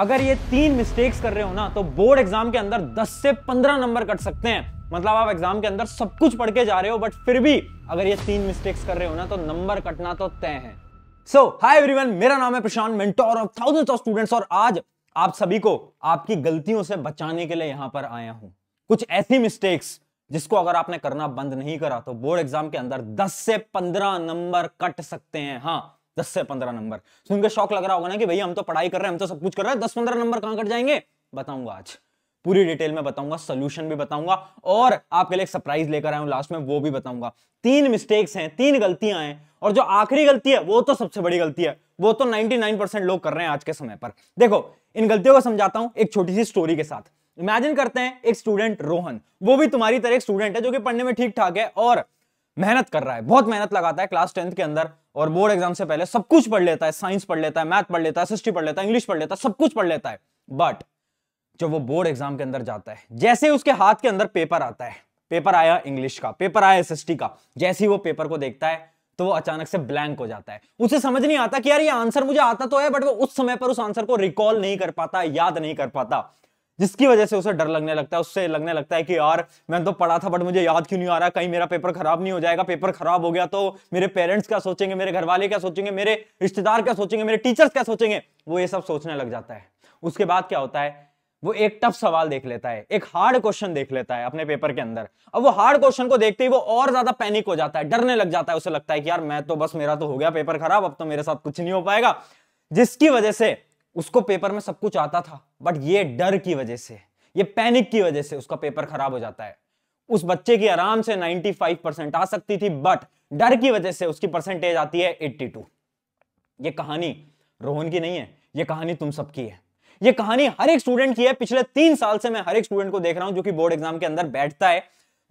अगर ये तीन मिस्टेक्स कर रहे हो ना तो बोर्ड एग्जाम के अंदर 10 से 15 नंबर कट सकते हैं मतलब आप एग्जाम के अंदर सब कुछ पढ़ के जा रहे हो बट फिर भी अगर ये तीन मिस्टेक्स कर रहे हो ना तो नंबर कटना तो तय है सो हाय एवरीवन मेरा नाम है Prashant mentor of thousands of students और आज आप सभी को आपकी गलतियों से बचाने के लिए यहां पर आया हूं कुछ ऐसी मिस्टेक्स जिसको अगर आपने करना बंद नहीं करा तो बोर्ड एग्जाम के अंदर 10 से 15 नंबर कट सकते हैं हाँ दस से पंद्रह नंबर सुनकर शौक लग रहा होगा ना कि भैया हम तो पढ़ाई कर रहे हैं हम तो सब कुछ कर रहे हैं दस पंद्रह नंबर कहाँ कट जाएंगे बताऊंगा आज पूरी डिटेल में बताऊंगा सोल्यूशन भी बताऊंगा और आपके लिए एक सरप्राइज लेकर आया हूं लास्ट में वो भी बताऊंगा तीन मिस्टेक्स हैं तीन गलतियां हैं और जो आखिरी गलती है वो तो सबसे बड़ी गलती है वो तो 99% लोग कर रहे हैं आज के समय पर देखो इन गलतियों को समझाता हूं एक छोटी सी स्टोरी के साथ इमेजिन करते हैं एक स्टूडेंट रोहन वो भी तुम्हारी तरह एक स्टूडेंट है जो कि पढ़ने में ठीक ठाक है और मेहनत कर रहा है बहुत मेहनत लगाता है क्लास टेंथ के अंदर और बोर्ड एग्जाम से पहले सब कुछ पढ़ लेता है साइंस पढ़ लेता है मैथ पढ़ लेता है हिस्ट्री पढ़ लेता है इंग्लिश पढ़ लेता है सब कुछ पढ़ लेता है बट जब वो बोर्ड एग्जाम के अंदर जाता है जैसे उसके हाथ के अंदर पेपर आता है पेपर आया इंग्लिश का पेपर आया एसएसटी का जैसे ही वो पेपर को देखता है तो वो अचानक से ब्लैंक हो जाता है उसे समझ नहीं आता कि यार ये आंसर मुझे आता तो है बट वो उस समय पर उस आंसर को रिकॉल नहीं कर पाता याद नहीं कर पाता जिसकी वजह से उसे डर लगने लगता है उससे लगने लगता है कि यार मैंने तो पढ़ा था बट मुझे याद क्यों नहीं आ रहा कहीं मेरा पेपर खराब नहीं हो जाएगा पेपर खराब हो गया तो मेरे पेरेंट्स क्या सोचेंगे मेरे घर वाले क्या सोचेंगे मेरे रिश्तेदार क्या सोचेंगे मेरे टीचर्स क्या सोचेंगे वो ये सब सोचने लग जाता है उसके बाद क्या होता है वो एक टफ सवाल देख लेता है एक हार्ड क्वेश्चन देख लेता है अपने पेपर के अंदर अब वो हार्ड क्वेश्चन को देखते ही वो और ज्यादा पैनिक हो जाता है डरने लग जाता है उसे लगता है कि यार मैं तो बस मेरा तो हो गया पेपर खराब अब तो मेरे साथ कुछ नहीं हो पाएगा जिसकी वजह से उसको पेपर में सब कुछ आता था बट ये डर की वजह से ये पैनिक की वजह से उसका पेपर खराब हो जाता है उस बच्चे की आराम से 95 परसेंट आ सकती थी बट डर की वजह से उसकी परसेंटेज आती है 82 ये कहानी रोहन की नहीं है ये कहानी तुम सबकी है ये कहानी हर एक स्टूडेंट की है पिछले तीन साल से मैं हर एक स्टूडेंट को देख रहा हूं जो कि बोर्ड एग्जाम के अंदर बैठता है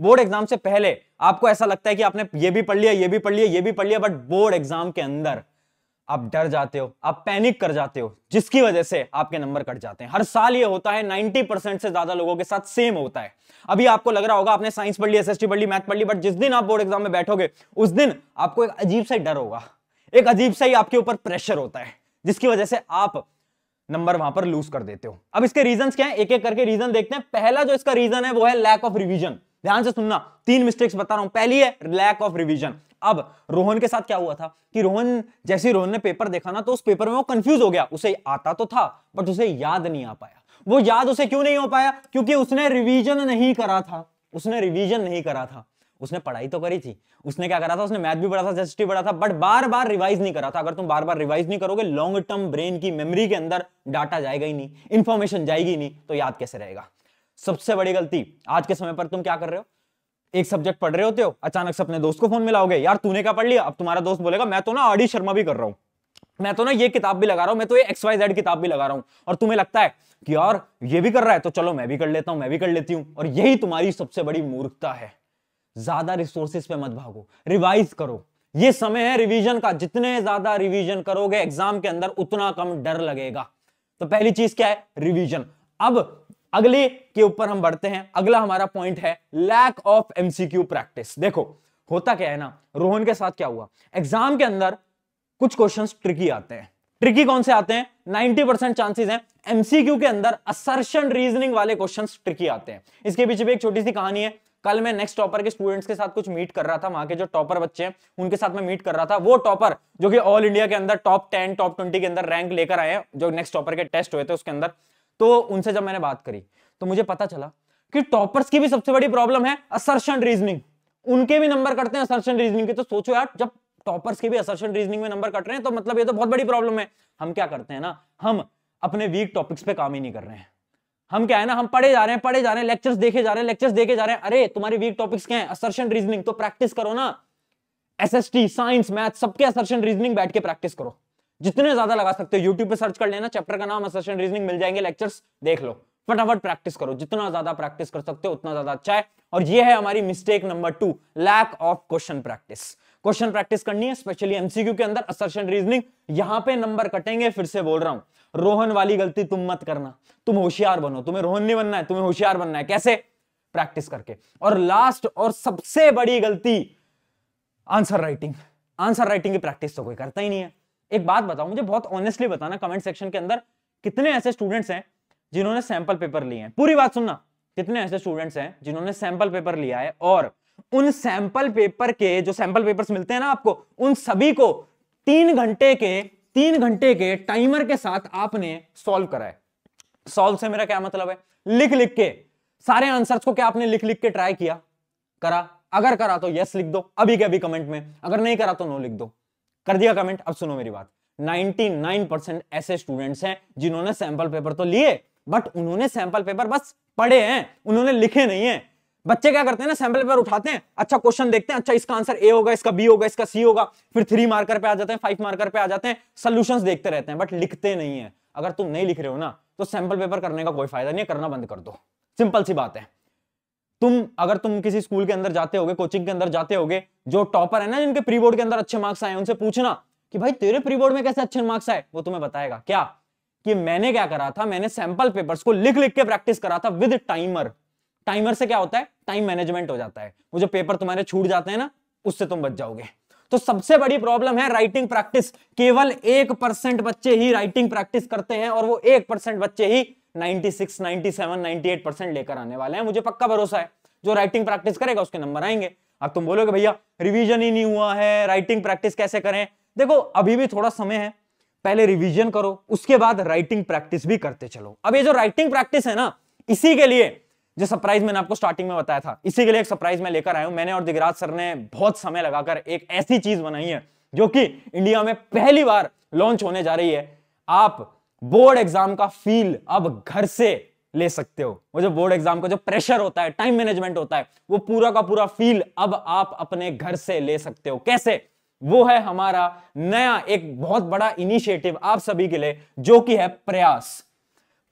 बोर्ड एग्जाम से पहले आपको ऐसा लगता है कि आपने ये भी पढ़ लिया ये भी पढ़ लिया ये भी पढ़ लिया बट बोर्ड एग्जाम के अंदर आप डर जाते हो आप पैनिक कर जाते हो जिसकी वजह से आपके नंबर कट जाते हैं हर साल ये होता है 90 परसेंट से ज्यादा लोगों के साथ सेम होता है अभी आपको लग रहा होगा आपने साइंस पढ़ ली एसएसटी पढ़ ली मैथ पढ़ ली बट जिस दिन आप बोर्ड एग्जाम में बैठोगे उस दिन आपको एक अजीब सा डर होगा एक अजीब सा ही आपके ऊपर प्रेशर होता है जिसकी वजह से आप नंबर वहां पर लूज कर देते हो अब इसके रीजन क्या है एक एक करके रीजन देखते हैं पहला जो इसका रीजन है वो है लैक ऑफ रिविजन ध्यान से सुनना तीन मिस्टेक्स बता रहा हूं पहली है लैक ऑफ रिविजन अब रोहन के साथ क्या हुआ था कि रोहन जैसे रोहन ने पेपर देखा ना तो उस पेपर में वो कंफ्यूज हो गया उसे आता तो था बट उसे याद नहीं आ पाया वो याद उसे क्यों नहीं हो पाया क्योंकि उसने रिवीजन नहीं करा था उसने रिवीजन नहीं करा था उसने पढ़ाई तो करी थी उसने क्या करा था उसने मैथ भी पढ़ा था जस्टिस पढ़ा था बट बार बार रिवाइज नहीं करा था अगर तुम बार बार रिवाइज नहीं करोगे लॉन्ग टर्म ब्रेन की मेमोरी के अंदर डाटा जाएगा ही नहीं इंफॉर्मेशन जाएगी नहीं तो याद कैसे रहेगा सबसे बड़ी गलती आज के समय पर तुम क्या कर रहे हो एक सब्जेक्ट पढ़ रहे होते हो अचानक से अपने दोस्त को फोन मिलाओगे यार तूने क्या पढ़ लिया अब तुम्हारा दोस्त बोलेगा मैं तो ना आडी शर्मा भी कर रहा हूँ मैं तो ना ये किताब भी लगा रहा हूँ मैं तो ये एक्स वाई जेड किताब भी लगा रहा हूँ और तुम्हें लगता है कि यार ये भी कर रहा है तो चलो मैं भी कर लेता हूँ मैं भी कर लेती हूँ और यही तुम्हारी सबसे बड़ी मूर्खता है ज्यादा रिसोर्सेस पे मत भागो रिवाइज करो ये समय है रिवीजन का जितने ज्यादा रिवीजन करोगे एग्जाम के अंदर उतना कम डर लगेगा तो पहली चीज क्या है रिवीजन अब अगले के ऊपर हम बढ़ते हैं अगला हमारा पॉइंट है लैक ऑफ एमसीक्यू प्रैक्टिस देखो होता क्या है ना रोहन के साथ क्या हुआ एग्जाम के अंदर कुछ क्वेश्चन ट्रिकी आते हैं ट्रिकी कौन से आते हैं 90 परसेंट चांसेस हैं एमसीक्यू के अंदर असर्शन रीजनिंग वाले क्वेश्चन ट्रिकी आते हैं इसके पीछे भी एक छोटी सी कहानी है कल मैं नेक्स्ट टॉपर के स्टूडेंट्स के साथ कुछ मीट कर रहा था वहां के जो टॉपर बच्चे हैं उनके साथ मैं मीट कर रहा था वो टॉपर जो कि ऑल इंडिया के अंदर टॉप टेन टॉप ट्वेंटी के अंदर रैंक लेकर आए जो नेक्स्ट टॉपर के टेस्ट हुए थे उसके अंदर तो उनसे जब मैंने बात करी तो मुझे पता चला कि टॉपर्स की भी सबसे बड़ी प्रॉब्लम है असर्शन रीजनिंग उनके भी नंबर कटते हैं असर्शन रीजनिंग के तो सोचो यार जब टॉपर्स के भी असर्शन रीजनिंग में नंबर कट रहे हैं तो मतलब ये तो बहुत बड़ी प्रॉब्लम है हम क्या करते हैं ना हम अपने वीक टॉपिक्स पे काम ही नहीं कर रहे हैं हम क्या है ना हम पढ़े जा रहे हैं पढ़े जा रहे हैं लेक्चर्स देखे जा रहे हैं लेक्चर्स देखे जा रहे हैं अरे तुम्हारे वीक टॉपिक्स क्या है असर्शन रीजनिंग तो प्रैक्टिस करो ना एसएसटी साइंस मैथ सबके असर्शन रीजनिंग बैठ के प्रैक्टिस करो जितने ज्यादा लगा सकते हो यूट्यूब पर सर्च कर लेना चैप्टर का नाम असेशन रीजनिंग मिल जाएंगे लेक्चर्स देख लो फटाफट प्रैक्टिस करो जितना ज्यादा प्रैक्टिस कर सकते हो उतना ज्यादा अच्छा है और ये है हमारी mistake number two lack of question practice question practice करनी है स्पेशली एमसीक्यू के अंदर असर्शन रीजनिंग यहां पे नंबर कटेंगे फिर से बोल रहा हूं रोहन वाली गलती तुम मत करना तुम होशियार बनो तुम्हें रोहन नहीं बनना है तुम्हें होशियार बनना है कैसे प्रैक्टिस करके और लास्ट और सबसे बड़ी गलती आंसर राइटिंग आंसर राइटिंग की प्रैक्टिस तो कोई करता ही नहीं है एक बात बताओ मुझे बहुत ऑनेस्टली बताना कमेंट सेक्शन के अंदर कितने ऐसे स्टूडेंट्स हैं जिन्होंने सैंपल पेपर लिए हैं पूरी बात सुनना कितने ऐसे स्टूडेंट्स हैं जिन्होंने सैंपल पेपर लिया है और उन सैंपल पेपर के जो सैंपल पेपर्स मिलते हैं ना आपको उन सभी को तीन घंटे के तीन घंटे के टाइमर के साथ आपने सॉल्व कराए सॉल्व से मेरा क्या मतलब है लिख लिख के सारे आंसर्स को क्या आपने लिख लिख के ट्राई किया करा अगर करा तो यस लिख दो अभी के अभी कमेंट में अगर नहीं करा तो नो लिख दो कर दिया कमेंट अब सुनो मेरी बात 99% ऐसे स्टूडेंट्स हैं जिन्होंने सैंपल पेपर तो लिए बट उन्होंने सैंपल पेपर बस पढ़े हैं उन्होंने लिखे नहीं है बच्चे क्या करते हैं ना सैंपल पेपर उठाते हैं अच्छा क्वेश्चन देखते हैं अच्छा इसका आंसर ए होगा इसका बी होगा इसका सी होगा फिर थ्री मार्कर पे आ जाते हैं फाइव मार्कर पे आ जाते हैं सोल्यूशन देखते रहते हैं बट लिखते नहीं है अगर तुम नहीं लिख रहे हो ना तो सैंपल पेपर करने का कोई फायदा नहीं है करना बंद कर दो सिंपल सी बात है तुम अगर तुम किसी स्कूल के अंदर जाते होगे कोचिंग के अंदर जाते होगे जो टॉपर है ना जिनके प्री बोर्ड के अंदर अच्छे मार्क्स आए उनसे पूछना कि भाई तेरे प्री बोर्ड में कैसे अच्छे मार्क्स आए वो तुम्हें बताएगा क्या कि मैंने क्या करा था मैंने सैंपल पेपर्स को लिख लिख के प्रैक्टिस करा था विद टाइमर टाइमर से क्या होता है टाइम मैनेजमेंट हो जाता है वो जो पेपर तुम्हारे छूट जाते हैं ना उससे तुम बच जाओगे तो सबसे बड़ी प्रॉब्लम है राइटिंग प्रैक्टिस केवल एक परसेंट बच्चे ही राइटिंग प्रैक्टिस करते हैं और वो एक परसेंट बच्चे ही 96, 97, 98 लेकर आने वाले हैं मुझे पक्का भरोसा है जो राइटिंग प्रैक्टिस करेगा उसके नंबर आएंगे अब तुम बोलोगे भैया रिवीजन ही नहीं हुआ है राइटिंग प्रैक्टिस कैसे करें देखो अभी भी थोड़ा समय है पहले रिवीजन करो उसके बाद राइटिंग प्रैक्टिस भी करते चलो अब ये जो राइटिंग प्रैक्टिस है ना इसी के लिए जो सरप्राइज मैंने आपको स्टार्टिंग में बताया था इसी के लिए एक सरप्राइज में लेकर आया हूं मैंने और दिगराज सर ने बहुत समय लगाकर एक ऐसी चीज बनाई है जो कि इंडिया में पहली बार लॉन्च होने जा रही है आप बोर्ड एग्जाम का फील अब घर से ले सकते हो वो जो बोर्ड एग्जाम का जो प्रेशर होता है टाइम मैनेजमेंट होता है वो पूरा का पूरा फील अब आप अपने घर से ले सकते हो कैसे वो है हमारा नया एक बहुत बड़ा इनिशिएटिव आप सभी के लिए जो कि है प्रयास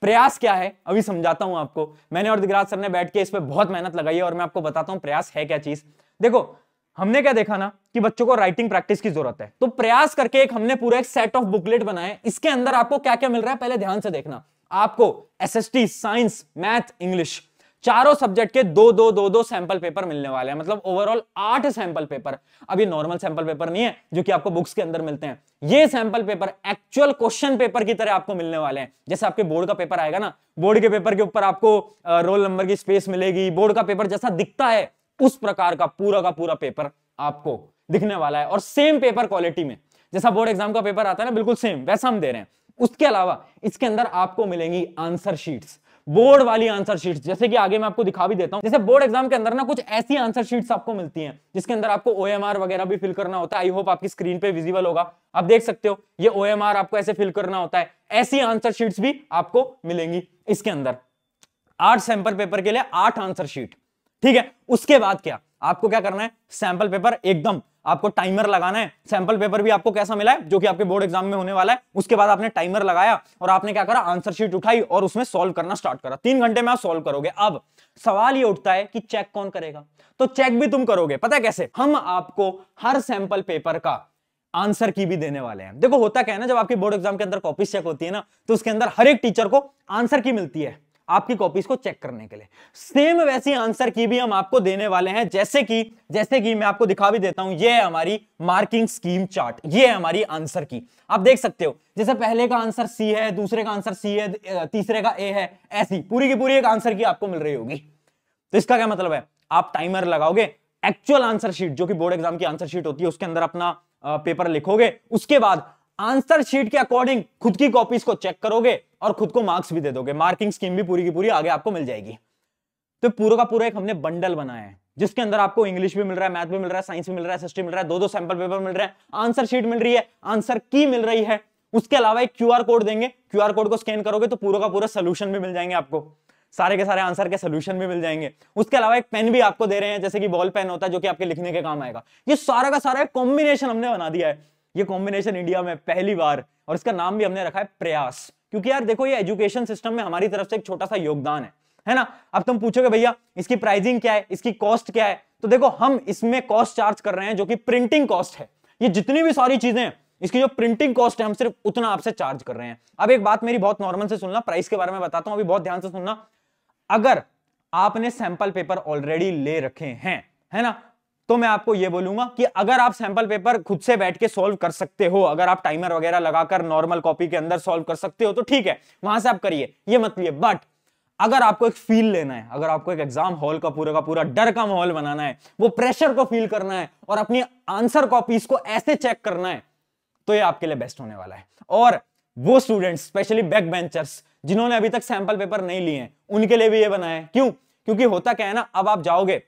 प्रयास क्या है अभी समझाता हूं आपको मैंने और दिगराज सर ने बैठ के इस पर बहुत मेहनत लगाई है और मैं आपको बताता हूं प्रयास है क्या चीज देखो हमने क्या देखा ना कि बच्चों को राइटिंग प्रैक्टिस की जरूरत है तो प्रयास करके एक हमने पूरा एक सेट ऑफ बुकलेट बनाए इसके अंदर आपको क्या क्या मिल रहा है पहले ध्यान से देखना आपको एसएसटी साइंस मैथ इंग्लिश चारों सब्जेक्ट के दो दो दो दो सैंपल पेपर मिलने वाले हैं मतलब ओवरऑल आठ सैंपल पेपर अभी नॉर्मल सैंपल पेपर नहीं है जो कि आपको बुक्स के अंदर मिलते हैं ये sample paper actual question paper की तरह आपको मिलने वाले हैं जैसे आपके बोर्ड का पेपर आएगा ना बोर्ड के पेपर के ऊपर आपको रोल नंबर की स्पेस मिलेगी बोर्ड का पेपर जैसा दिखता है उस प्रकार का पूरा का पूरा पेपर आपको दिखने वाला है और सेम पेपर क्वालिटी में जैसा बोर्ड एग्जाम का पेपर आता है ना बिल्कुल सेम वैसा हम दे रहे हैं उसके अलावा इसके अंदर आपको मिलेंगी आंसर शीट्स बोर्ड वाली आंसर शीट जैसे कि आगे मैं आपको दिखा भी देता हूं जैसे बोर्ड एग्जाम के अंदर ना कुछ ऐसी आंसर शीट्स आपको मिलती हैं जिसके अंदर आपको ओ वगैरह भी फिल करना होता है आई होप आपकी स्क्रीन पे विजिबल होगा आप देख सकते हो ये ओ आपको ऐसे फिल करना होता है ऐसी आंसर शीट्स भी आपको मिलेंगी इसके अंदर आठ सैंपल पेपर के लिए आठ आंसर शीट ठीक है उसके बाद क्या आपको क्या करना है सैंपल पेपर एकदम आपको टाइमर लगाना है सैंपल पेपर भी आपको कैसा मिला है जो कि आपके बोर्ड एग्जाम में होने वाला है उसके बाद आपने टाइमर लगाया और आपने क्या करा आंसर शीट उठाई और उसमें सॉल्व करना स्टार्ट करा तीन घंटे में आप सॉल्व करोगे अब सवाल ये उठता है कि चेक कौन करेगा तो चेक भी तुम करोगे पता है कैसे हम आपको हर सैंपल पेपर का आंसर की भी देने वाले हैं देखो होता क्या है ना जब आपकी बोर्ड एग्जाम के अंदर कॉपी चेक होती है ना तो उसके अंदर हर एक टीचर को आंसर की मिलती है आपकी कॉपीज को चेक करने के लिए सेम वैसी आंसर की भी हम आपको देने वाले हैं जैसे कि जैसे कि मैं आपको दिखा भी देता हूं ये है हमारी मार्किंग स्कीम चार्ट ये है हमारी आंसर की आप देख सकते हो जैसे पहले का आंसर सी है दूसरे का आंसर सी है तीसरे का ए है ऐसी पूरी की पूरी एक आंसर की आपको मिल रही होगी तो इसका क्या मतलब है आप टाइमर लगाओगे एक्चुअल आंसर शीट जो कि बोर्ड एग्जाम की आंसर शीट होती है उसके अंदर अपना पेपर लिखोगे उसके बाद आंसर शीट के अकॉर्डिंग खुद की कॉपीज को चेक करोगे और खुद को मार्क्स भी दे दोगे मार्किंग स्कीम भी पूरी की पूरी आगे आपको मिल जाएगी तो पूरा का पूरा एक हमने बंडल बनाया है जिसके अंदर आपको इंग्लिश भी मिल रहा है मैथ भी मिल रहा है साइंस भी मिल रहा है हिस्ट्री मिल रहा है दो दो सैंपल पेपर मिल रहे हैं आंसर शीट मिल रही है आंसर की मिल रही है उसके अलावा एक क्यू कोड देंगे क्यू कोड को स्कैन करोगे तो पूरा का पूरा सोल्यूशन भी मिल जाएंगे आपको सारे के सारे आंसर के सोल्यूशन भी मिल जाएंगे उसके अलावा एक पेन भी आपको दे रहे हैं जैसे कि बॉल पेन होता है जो कि आपके लिखने के काम आएगा ये सारा का सारा कॉम्बिनेशन हमने बना दिया है ये कॉम्बिनेशन इंडिया में पहली बार और इसका नाम भी हमने रखा है प्रयास क्योंकि यार देखो ये एजुकेशन सिस्टम में हमारी तरफ से एक छोटा सा योगदान है है ना अब तुम पूछोगे भैया इसकी प्राइसिंग क्या है इसकी कॉस्ट क्या है तो देखो हम इसमें कॉस्ट चार्ज कर रहे हैं जो कि प्रिंटिंग कॉस्ट है ये जितनी भी सारी चीजें हैं इसकी जो प्रिंटिंग कॉस्ट है हम सिर्फ उतना आपसे चार्ज कर रहे हैं अब एक बात मेरी बहुत नॉर्मल से सुनना प्राइस के बारे में बताता हूं अभी बहुत ध्यान से सुनना अगर आपने सैंपल पेपर ऑलरेडी ले रखे हैं है ना तो मैं आपको यह बोलूंगा कि अगर आप सैंपल पेपर खुद से बैठ के सॉल्व कर सकते हो अगर आप टाइमर वगैरह लगाकर नॉर्मल कॉपी के अंदर सॉल्व कर सकते हो तो ठीक है वहां से आप करिए ये मत लिए बट अगर आपको एक फील लेना है अगर आपको एक एग्जाम हॉल का पूरा का पूरा डर का माहौल बनाना है वो प्रेशर को फील करना है और अपनी आंसर कॉपीज को ऐसे चेक करना है तो ये आपके लिए बेस्ट होने वाला है और वो स्टूडेंट्स स्पेशली बैक बेंचर्स जिन्होंने अभी तक सैंपल पेपर नहीं लिए हैं उनके लिए भी ये बनाया है क्यों क्योंकि होता क्या है ना अब आप जाओगे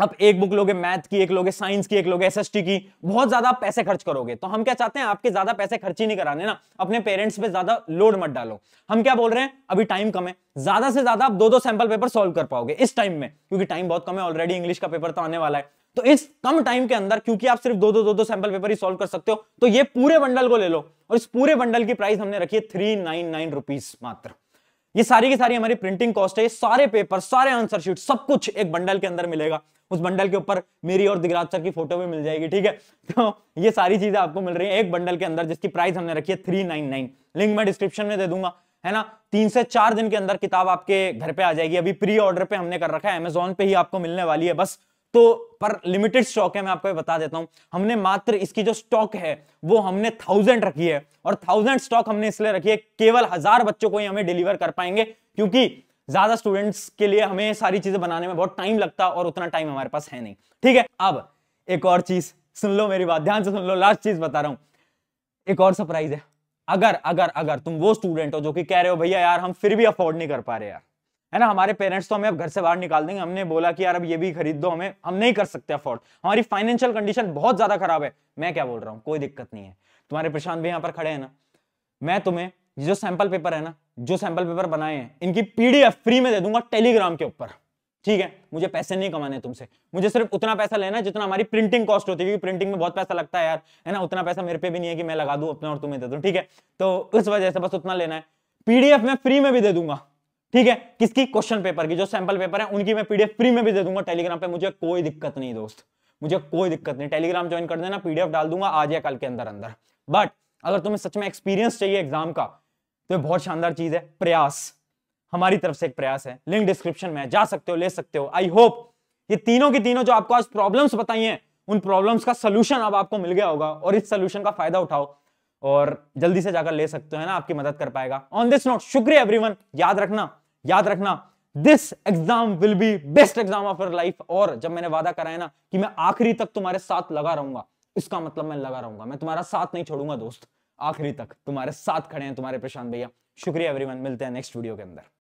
आप एक बुक लोगे मैथ की एक लोगे साइंस की एक लोगे एसएसटी की बहुत ज्यादा आप पैसे खर्च करोगे तो हम क्या चाहते हैं आपके ज्यादा पैसे खर्च ही नहीं कराने ना अपने पेरेंट्स पे ज्यादा लोड मत डालो हम क्या बोल रहे हैं अभी टाइम कम है ज्यादा से ज्यादा आप दो दो सैंपल पेपर सॉल्व कर पाओगे इस टाइम में क्योंकि टाइम बहुत कम है ऑलरेडी इंग्लिश का पेपर तो आने वाला है तो इस कम टाइम के अंदर क्योंकि आप सिर्फ दो दो दो दो सैंपल पेपर ही सोल्व कर सकते हो तो ये पूरे बंडल को ले लो और इस पूरे बंडल की प्राइस हमने रखी है थ्री नाइन नाइन रुपीज मात्र ये सारी की सारी हमारी प्रिंटिंग कॉस्ट है ये सारे पेपर सारे आंसर शीट सब कुछ एक बंडल के अंदर मिलेगा उस बंडल के ऊपर मेरी और दिगराज सर की फोटो भी मिल जाएगी ठीक है तो ये सारी चीजें आपको मिल रही है एक बंडल के अंदर जिसकी प्राइस हमने रखी है थ्री नाइन नाइन लिंक मैं डिस्क्रिप्शन में दे दूंगा है ना तीन से चार दिन के अंदर किताब आपके घर पे आ जाएगी अभी प्री ऑर्डर पे हमने कर रखा है अमेजोन पे ही आपको मिलने वाली है बस तो पर लिमिटेड स्टॉक है मैं आपको बता देता हूं हमने मात्र इसकी जो स्टॉक है वो हमने थाउजेंड रखी है और थाउजेंड स्टॉक हमने इसलिए रखी है केवल हजार बच्चों को ही हमें डिलीवर कर पाएंगे क्योंकि ज्यादा स्टूडेंट्स के लिए हमें सारी चीजें बनाने में बहुत टाइम लगता और उतना टाइम हमारे पास है नहीं ठीक है अब एक और चीज सुन लो मेरी बात ध्यान से सुन लो लास्ट चीज बता रहा हूं एक और सरप्राइज है अगर अगर अगर तुम वो स्टूडेंट हो जो कि कह रहे हो भैया यार हम फिर भी अफोर्ड नहीं कर पा रहे यार है ना हमारे पेरेंट्स तो हमें अब घर से बाहर निकाल देंगे हमने बोला कि यार अब ये भी खरीद दो हमें हम नहीं कर सकते अफोर्ड हमारी फाइनेंशियल कंडीशन बहुत ज्यादा खराब है मैं क्या बोल रहा हूँ कोई दिक्कत नहीं है तुम्हारे प्रशांत भी यहाँ पर खड़े हैं ना मैं तुम्हें जो सैंपल पेपर है ना जो सैंपल पेपर बनाए हैं इनकी पीडीएफ फ्री में दे दूंगा टेलीग्राम के ऊपर ठीक है मुझे पैसे नहीं कमाने तुमसे मुझे सिर्फ उतना पैसा लेना जितना हमारी प्रिंटिंग कॉस्ट होती है क्योंकि प्रिंटिंग में बहुत पैसा लगता है यार है ना उतना पैसा मेरे पे भी नहीं है कि मैं लगा दूं अपना और तुम्हें दे दूं ठीक है तो उस वजह से बस उतना लेना है पीडीएफ मैं फ्री में भी दे दूंगा ठीक है किसकी क्वेश्चन पेपर की जो सैंपल पेपर है उनकी मैं पीडीएफ फ्री में भी दे दूंगा टेलीग्राम पे मुझे कोई दिक्कत नहीं दोस्त मुझे कोई दिक्कत नहीं टेलीग्राम ज्वाइन कर देना पीडीएफ डाल दूंगा आज या कल के अंदर अंदर बट अगर तुम्हें सच में एक्सपीरियंस चाहिए एग्जाम का तो बहुत शानदार चीज है प्रयास हमारी तरफ से एक प्रयास है लिंक डिस्क्रिप्शन में जा सकते हो ले सकते हो आई होप ये तीनों की तीनों जो आपको आज प्रॉब्लम्स बताई हैं उन प्रॉब्लम्स का सोल्यूशन अब आपको मिल गया होगा और इस सोल्यूशन का फायदा उठाओ और जल्दी से जाकर ले सकते हो है ना आपकी मदद कर पाएगा ऑन दिस नोट शुक्रिया एवरीवन याद रखना याद रखना this exam will be best exam of your life और जब मैंने वादा कराया ना कि मैं आखिरी तक तुम्हारे साथ लगा रहूंगा इसका मतलब मैं लगा रहूंगा मैं तुम्हारा साथ नहीं छोड़ूंगा दोस्त आखिरी तक तुम्हारे साथ खड़े हैं तुम्हारे प्रशांत भैया शुक्रिया एवरीवन मिलते हैं नेक्स्ट वीडियो के अंदर